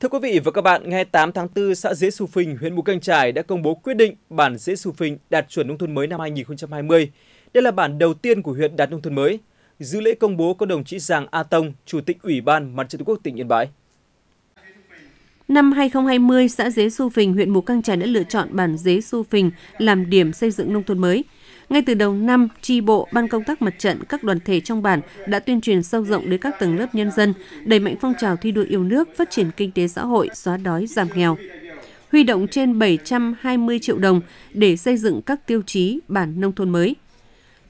Thưa quý vị và các bạn, ngày 8 tháng 4, xã Dế Xu Phình, huyện Mù Căng Chải đã công bố quyết định bản Dế Xu Phình đạt chuẩn nông thôn mới năm 2020. Đây là bản đầu tiên của huyện đạt nông thôn mới. Dự lễ công bố có đồng chí Giàng A Tông, Chủ tịch Ủy ban Mặt trận Tổ quốc tỉnh Yên Bái. Năm 2020, xã Dế Xu Phình, huyện Mù Căng Chải đã lựa chọn bản Dế Xu Phình làm điểm xây dựng nông thôn mới – ngay từ đầu năm, tri bộ, ban công tác mặt trận, các đoàn thể trong bản đã tuyên truyền sâu rộng đến các tầng lớp nhân dân, đẩy mạnh phong trào thi đua yêu nước, phát triển kinh tế xã hội, xóa đói, giảm nghèo huy động trên 720 triệu đồng để xây dựng các tiêu chí bản nông thôn mới.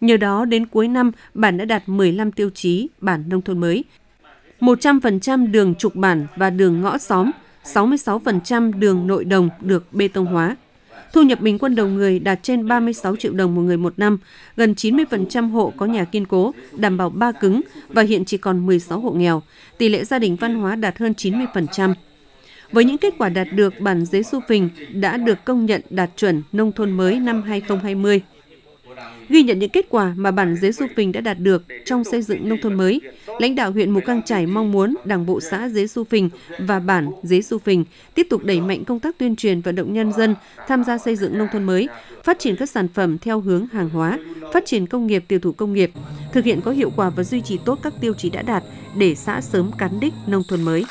Nhờ đó, đến cuối năm, bản đã đạt 15 tiêu chí bản nông thôn mới. 100% đường trục bản và đường ngõ xóm, 66% đường nội đồng được bê tông hóa. Thu nhập bình quân đầu người đạt trên 36 triệu đồng một người một năm, gần 90% hộ có nhà kiên cố, đảm bảo ba cứng và hiện chỉ còn 16 hộ nghèo. Tỷ lệ gia đình văn hóa đạt hơn 90%. Với những kết quả đạt được, bản giấy su phình đã được công nhận đạt chuẩn nông thôn mới năm 2020. Ghi nhận những kết quả mà bản dưới Du Phình đã đạt được trong xây dựng nông thôn mới, lãnh đạo huyện Mù Căng Trải mong muốn Đảng bộ xã dưới Du Phình và bản dưới Du Phình tiếp tục đẩy mạnh công tác tuyên truyền vận động nhân dân tham gia xây dựng nông thôn mới, phát triển các sản phẩm theo hướng hàng hóa, phát triển công nghiệp tiêu thụ công nghiệp, thực hiện có hiệu quả và duy trì tốt các tiêu chí đã đạt để xã sớm cán đích nông thôn mới.